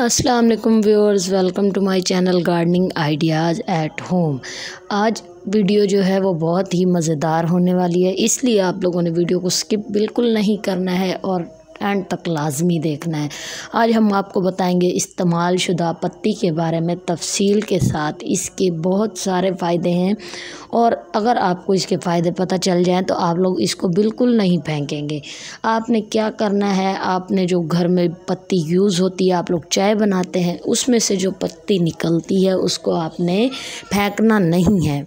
Aslam viewers welcome to my channel gardening ideas at home आज video जो है वो बहुत ही मज़ेदार होने वाली है इसलिए आप लोगों ने वीडियो को स्किप बिल्कुल नहीं करना है और एंड तक लाजमी देखना है आज हम आपको बताएंगे इस्तेमाल शुदा पत्ती के बारे में तफसील के साथ इसके बहुत सारे फ़ायदे हैं और अगर आपको इसके फ़ायदे पता चल जाएँ तो आप लोग इसको बिल्कुल नहीं फेंकेंगे आपने क्या करना है आपने जो घर में पत्ती यूज़ होती है आप लोग चाय बनाते हैं उसमें से जो पत्ती निकलती है उसको आपने फेंकना नहीं है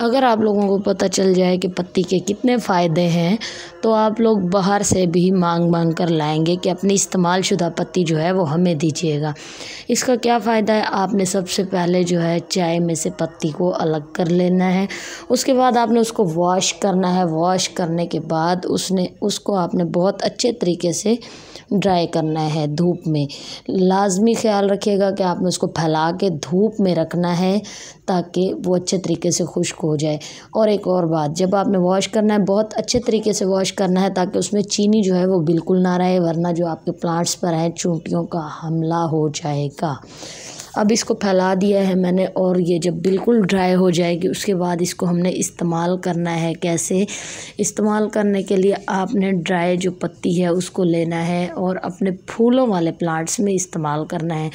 अगर आप लोगों को पता चल जाए कि पत्ती के कितने फ़ायदे हैं तो आप लोग बाहर से भी मांग मांग कर लाएंगे कि अपनी इस्तेमाल शुदा पत्ती जो है वो हमें दीजिएगा इसका क्या फ़ायदा है आपने सबसे पहले जो है चाय में से पत्ती को अलग कर लेना है उसके बाद आपने उसको वॉश करना है वॉश करने के बाद उसने उसको आपने बहुत अच्छे तरीके से ड्राई करना है धूप में लाजमी ख्याल रखिएगा कि आपने उसको फैला के धूप में रखना है ताकि वो अच्छे तरीके से खुश्क हो जाए और एक और बात जब आपने वॉश करना है बहुत अच्छे तरीके से वॉश करना है ताकि उसमें चीनी जो है वो बिल्कुल ना रहे वरना जो आपके प्लांट्स पर है चूंटियों का हमला हो जाएगा अब इसको फैला दिया है मैंने और ये जब बिल्कुल ड्राई हो जाएगी उसके बाद इसको हमने इस्तेमाल करना है कैसे इस्तेमाल करने के लिए आपने ड्राई जो पत्ती है उसको लेना है और अपने फूलों वाले प्लांट्स में इस्तेमाल करना है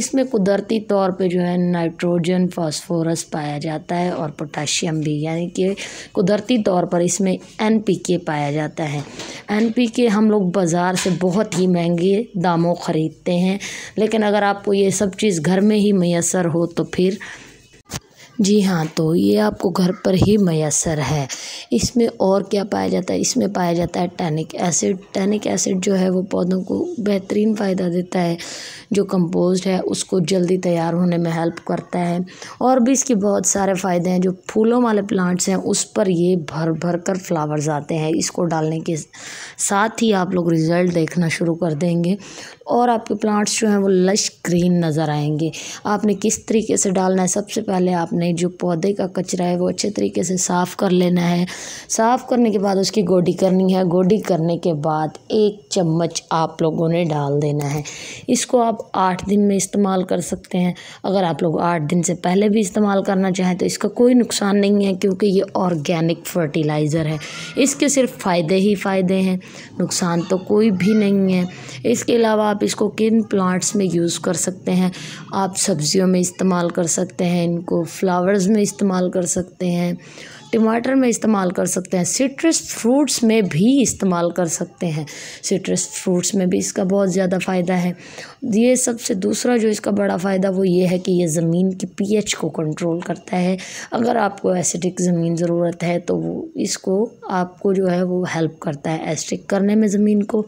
इसमें कुदरती तौर पे जो है नाइट्रोजन फॉस्फोरस पाया जाता है और पोटाशियम भी यानी कि कुदरती तौर पर इसमें एन पाया जाता है एन हम लोग बाज़ार से बहुत ही महंगे दामों ख़रीदते हैं लेकिन अगर आपको ये सब चीज़ घर घर में ही मैसर हो तो फिर जी हाँ तो ये आपको घर पर ही मैसर है इसमें और क्या पाया जाता है इसमें पाया जाता है टैनिक एसिड टैनिक एसिड जो है वो पौधों को बेहतरीन फ़ायदा देता है जो कंपोस्ट है उसको जल्दी तैयार होने में हेल्प करता है और भी इसके बहुत सारे फ़ायदे हैं जो फूलों वाले प्लांट्स हैं उस पर ये भर भर कर फ्लावर्स आते हैं इसको डालने के साथ ही आप लोग रिज़ल्ट देखना शुरू कर देंगे और आपके प्लांट्स जो हैं वो लश ग्रीन नज़र आएंगे आपने किस तरीके से डालना है सबसे पहले आपने जो पौधे का कचरा है वो अच्छे तरीके से साफ़ कर लेना है साफ़ करने के बाद उसकी गोडी करनी है गोडी करने के बाद एक चम्मच आप लोगों ने डाल देना है इसको आप आठ दिन में इस्तेमाल कर सकते हैं अगर आप लोग आठ दिन से पहले भी इस्तेमाल करना चाहें तो इसका कोई नुकसान नहीं है क्योंकि ये ऑर्गेनिक फर्टिलाइज़र है इसके सिर्फ फ़ायदे ही फ़ायदे हैं नुकसान तो कोई भी नहीं है इसके अलावा आप इसको किन प्लांट्स में यूज़ कर सकते हैं आप सब्जियों में इस्तेमाल कर सकते हैं इनको फ्लावर्स में इस्तेमाल कर सकते हैं टमाटर में इस्तेमाल कर सकते हैं सिट्रस फ्रूट्स में भी इस्तेमाल कर सकते हैं सिट्रस फ्रूट्स में भी इसका बहुत ज़्यादा फ़ायदा है ये सबसे दूसरा जो इसका बड़ा फ़ायदा वो ये है कि ये ज़मीन की पीएच को कंट्रोल करता है अगर आपको एसिडिक ज़मीन ज़रूरत है तो वो इसको आपको जो है वो हेल्प करता है एसिडिक करने में ज़मीन को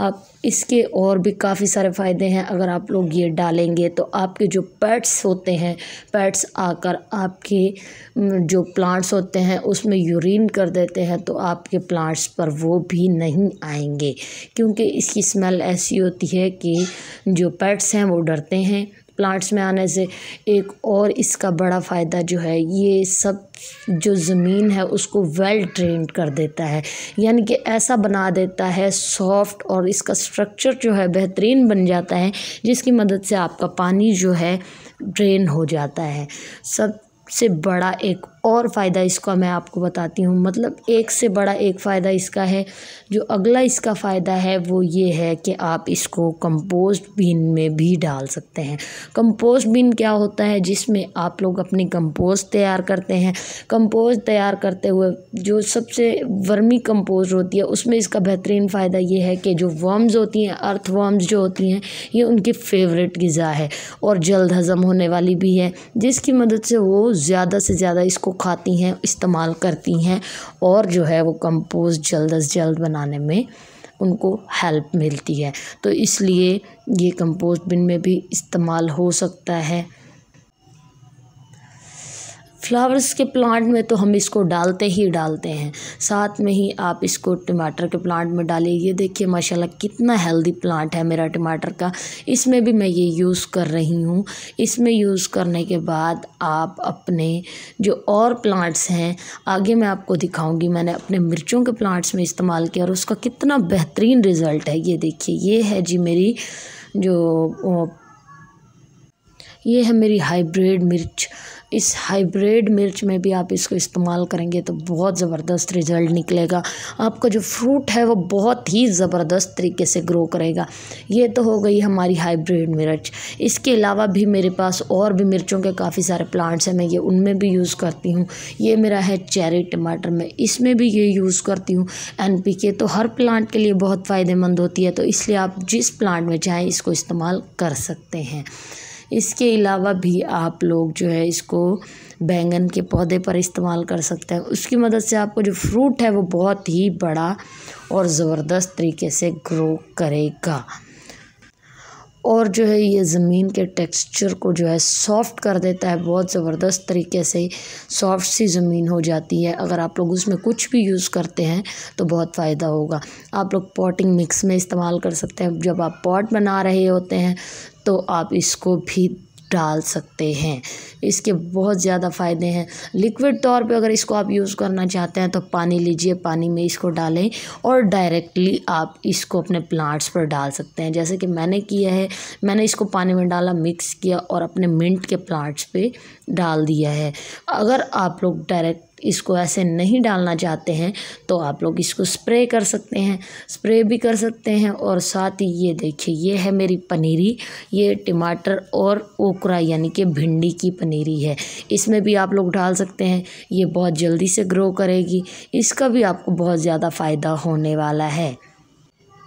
आप इसके और भी काफ़ी सारे फ़ायदे हैं अगर आप लोग ये डालेंगे तो आपके जो पेट्स होते हैं पेट्स आकर आपके जो प्लांट्स होते हैं उसमें यूरिन कर देते हैं तो आपके प्लांट्स पर वो भी नहीं आएंगे क्योंकि इसकी स्मेल ऐसी होती है कि जो पेट्स हैं वो डरते हैं प्लांट्स में आने से एक और इसका बड़ा फ़ायदा जो है ये सब जो ज़मीन है उसको वेल ट्रेन कर देता है यानी कि ऐसा बना देता है सॉफ्ट और इसका स्ट्रक्चर जो है बेहतरीन बन जाता है जिसकी मदद से आपका पानी जो है ड्रेन हो जाता है सबसे बड़ा एक और फ़ायदा इसका मैं आपको बताती हूँ मतलब एक से बड़ा एक फ़ायदा इसका है जो अगला इसका फ़ायदा है वो ये है कि आप इसको कंपोस्ट बिन में भी डाल सकते हैं कंपोस्ट बिन क्या होता है जिसमें आप लोग अपनी कंपोस्ट तैयार करते हैं कंपोस्ट तैयार करते हुए जो सबसे वर्मी कंपोस्ट होती है उसमें इसका बेहतरीन फ़ायदा ये है कि जो वर्म्स होती हैं अर्थ वर्म्स जो होती हैं ये उनकी फेवरेट गज़ा है और जल्द हज़म होने वाली भी है जिसकी मदद से वो ज़्यादा से ज़्यादा इसको खाती हैं इस्तेमाल करती हैं और जो है वो कंपोज जल्द अज जल्द बनाने में उनको हेल्प मिलती है तो इसलिए ये कंपोस्ट बिन में भी इस्तेमाल हो सकता है फ्लावर्स के प्लांट में तो हम इसको डालते ही डालते हैं साथ में ही आप इसको टमाटर के प्लांट में डालिए ये देखिए माशाल्लाह कितना हेल्दी प्लांट है मेरा टमाटर का इसमें भी मैं ये यूज़ कर रही हूँ इसमें यूज़ करने के बाद आप अपने जो और प्लांट्स हैं आगे मैं आपको दिखाऊँगी मैंने अपने मिर्चों के प्लांट्स में इस्तेमाल किया और उसका कितना बेहतरीन रिज़ल्ट है ये देखिए ये है जी मेरी जो ये है मेरी हाइब्रिड मिर्च इस हाइब्रिड मिर्च में भी आप इसको इस्तेमाल करेंगे तो बहुत ज़बरदस्त रिज़ल्ट निकलेगा आपका जो फ्रूट है वो बहुत ही ज़बरदस्त तरीके से ग्रो करेगा ये तो हो गई हमारी हाइब्रिड मिर्च इसके अलावा भी मेरे पास और भी मिर्चों के काफ़ी सारे प्लांट्स हैं मैं ये उनमें भी यूज़ करती हूँ ये मेरा है चेरी टमाटर में इसमें भी ये यूज़ करती हूँ एन तो हर प्लांट के लिए बहुत फ़ायदेमंद होती है तो इसलिए आप जिस प्लांट में चाहें इसको इस्तेमाल कर सकते हैं इसके अलावा भी आप लोग जो है इसको बैंगन के पौधे पर इस्तेमाल कर सकते हैं उसकी मदद से आपको जो फ्रूट है वो बहुत ही बड़ा और ज़बरदस्त तरीके से ग्रो करेगा और जो है ये ज़मीन के टेक्सचर को जो है सॉफ़्ट कर देता है बहुत ज़बरदस्त तरीके से सॉफ़्ट सी ज़मीन हो जाती है अगर आप लोग उसमें कुछ भी यूज़ करते हैं तो बहुत फ़ायदा होगा आप लोग पॉटिंग मिक्स में इस्तेमाल कर सकते हैं जब आप पॉट बना रहे होते हैं तो आप इसको भी डाल सकते हैं इसके बहुत ज़्यादा फ़ायदे हैं लिक्विड तौर पे अगर इसको आप यूज़ करना चाहते हैं तो पानी लीजिए पानी में इसको डालें और डायरेक्टली आप इसको अपने प्लांट्स पर डाल सकते हैं जैसे कि मैंने किया है मैंने इसको पानी में डाला मिक्स किया और अपने मिंट के प्लांट्स पर डाल दिया है अगर आप लोग डायरेक्ट इसको ऐसे नहीं डालना चाहते हैं तो आप लोग इसको स्प्रे कर सकते हैं स्प्रे भी कर सकते हैं और साथ ही ये देखिए ये है मेरी पनीरी ये टमाटर और ओकरा यानी कि भिंडी की पनीरी है इसमें भी आप लोग डाल सकते हैं ये बहुत जल्दी से ग्रो करेगी इसका भी आपको बहुत ज़्यादा फ़ायदा होने वाला है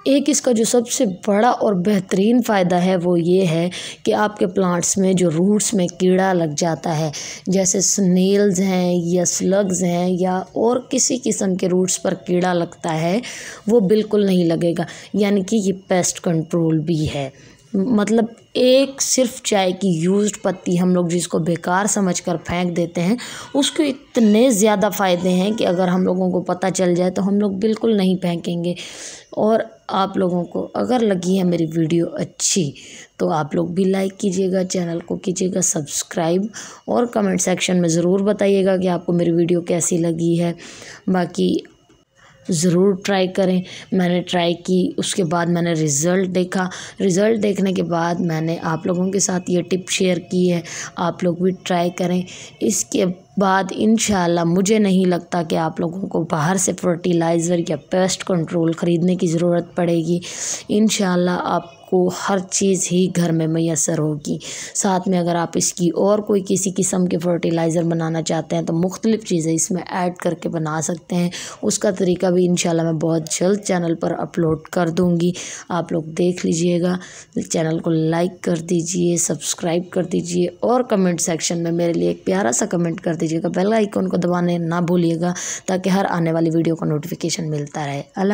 एक इसका जो सबसे बड़ा और बेहतरीन फ़ायदा है वो ये है कि आपके प्लांट्स में जो रूट्स में कीड़ा लग जाता है जैसे स्नेल्स हैं या स्लग्स हैं या और किसी किस्म के रूट्स पर कीड़ा लगता है वो बिल्कुल नहीं लगेगा यानी कि ये पेस्ट कंट्रोल भी है मतलब एक सिर्फ चाय की यूज़्ड पत्ती हम लोग जिसको बेकार समझ कर फेंक देते हैं उसके इतने ज़्यादा फ़ायदे हैं कि अगर हम लोगों को पता चल जाए तो हम लोग बिल्कुल नहीं फेंकेंगे और आप लोगों को अगर लगी है मेरी वीडियो अच्छी तो आप लोग भी लाइक कीजिएगा चैनल को कीजिएगा सब्सक्राइब और कमेंट सेक्शन में ज़रूर बताइएगा कि आपको मेरी वीडियो कैसी लगी है बाकी ज़रूर ट्राई करें मैंने ट्राई की उसके बाद मैंने रिज़ल्ट देखा रिज़ल्ट देखने के बाद मैंने आप लोगों के साथ ये टिप शेयर की है आप लोग भी ट्राई करें इसके बाद इन मुझे नहीं लगता कि आप लोगों को बाहर से फर्टिलाइज़र या पेस्ट कंट्रोल ख़रीदने की ज़रूरत पड़ेगी इन आप आपको हर चीज़ ही घर में मैसर होगी साथ में अगर आप इसकी और कोई किसी किस्म के फर्टिलाइज़र बनाना चाहते हैं तो मुख्तलिफ़ चीज़ें इसमें ऐड करके बना सकते हैं उसका तरीका भी इन मैं बहुत जल्द चैनल पर अपलोड कर दूँगी आप लोग देख लीजिएगा चैनल को लाइक कर दीजिए सब्सक्राइब कर दीजिए और कमेंट सेक्शन में मेरे लिए एक प्यारा सा कमेंट कर दीजिए दीजिएगा बेल आइकॉन को दबाने ना भूलिएगा ताकि हर आने वाली वीडियो का नोटिफिकेशन मिलता रहे अल्लाह